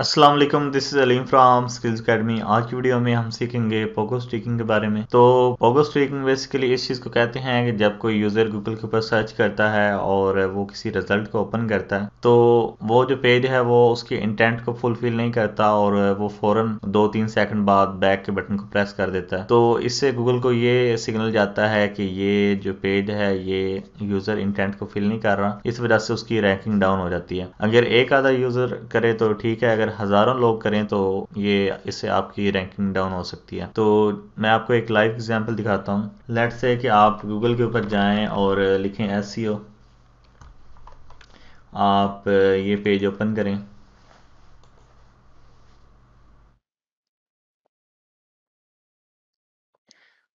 Aslam this is Aleem from skills academy आज की video में हम सीखेंगे पोगो स्टिकिंग के बारे में तो पोगो स्टिकिंग बेसिकली इस चीज़ को कहते हैं कि जब कोई यूज़र गूगल के ऊपर सर्च करता है और वो किसी रिजल्ट को ओपन करता है तो वो जो पेज है वो उसके इंटेंट को फुलफिल नहीं करता और वो फौरन दो तीन सेकंड बाद बैक के बटन को प्रेस कर देता है तो इससे गूगल को ये सिग्नल जाता है कि ये जो पेज है ये यूज़र इंटेंट को फिल नहीं कर रहा इस वजह से उसकी रैंकिंग डाउन हो जाती है अगर एक आधा यूज़र करे तो ठीक है अगर अगर हज़ारों लोग करें तो ये इससे आपकी रैंकिंग डाउन हो सकती है तो मैं आपको एक लाइव एग्जांपल दिखाता हूँ लेट्स से कि आप गूगल के ऊपर जाएं और लिखें एस आप ये पेज ओपन करें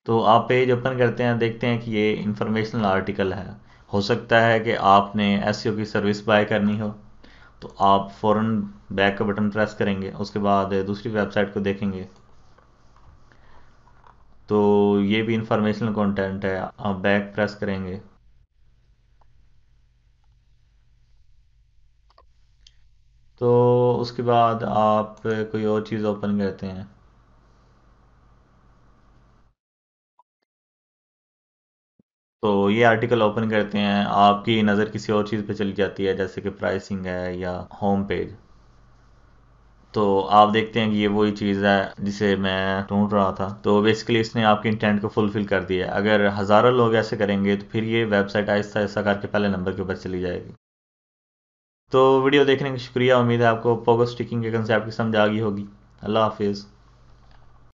तो आप पेज ओपन करते हैं देखते हैं कि ये इंफॉर्मेशनल आर्टिकल है हो सकता है कि आपने एस की सर्विस बाय करनी हो तो आप फौरन बैक का बटन प्रेस करेंगे उसके बाद दूसरी वेबसाइट को देखेंगे तो ये भी इंफॉर्मेशनल कंटेंट है आप बैक प्रेस करेंगे तो उसके बाद आप कोई और चीज़ ओपन करते हैं तो ये आर्टिकल ओपन करते हैं आपकी नज़र किसी और चीज़ पे चली जाती है जैसे कि प्राइसिंग है या होम पेज तो आप देखते हैं कि ये वही चीज़ है जिसे मैं ढूंढ रहा था तो बेसिकली इसने आपके इंटेंट को फुलफिल कर दिया है अगर हज़ारों लोग ऐसे करेंगे तो फिर ये वेबसाइट आहिस्ता आहिस्ता करके पहले नंबर के ऊपर चली जाएगी तो वीडियो देखने का शुक्रिया उम्मीद है आपको पोगो स्टिकिंग के कंसेप्ट की समझ आ गई होगी अल्लाह हाफिज़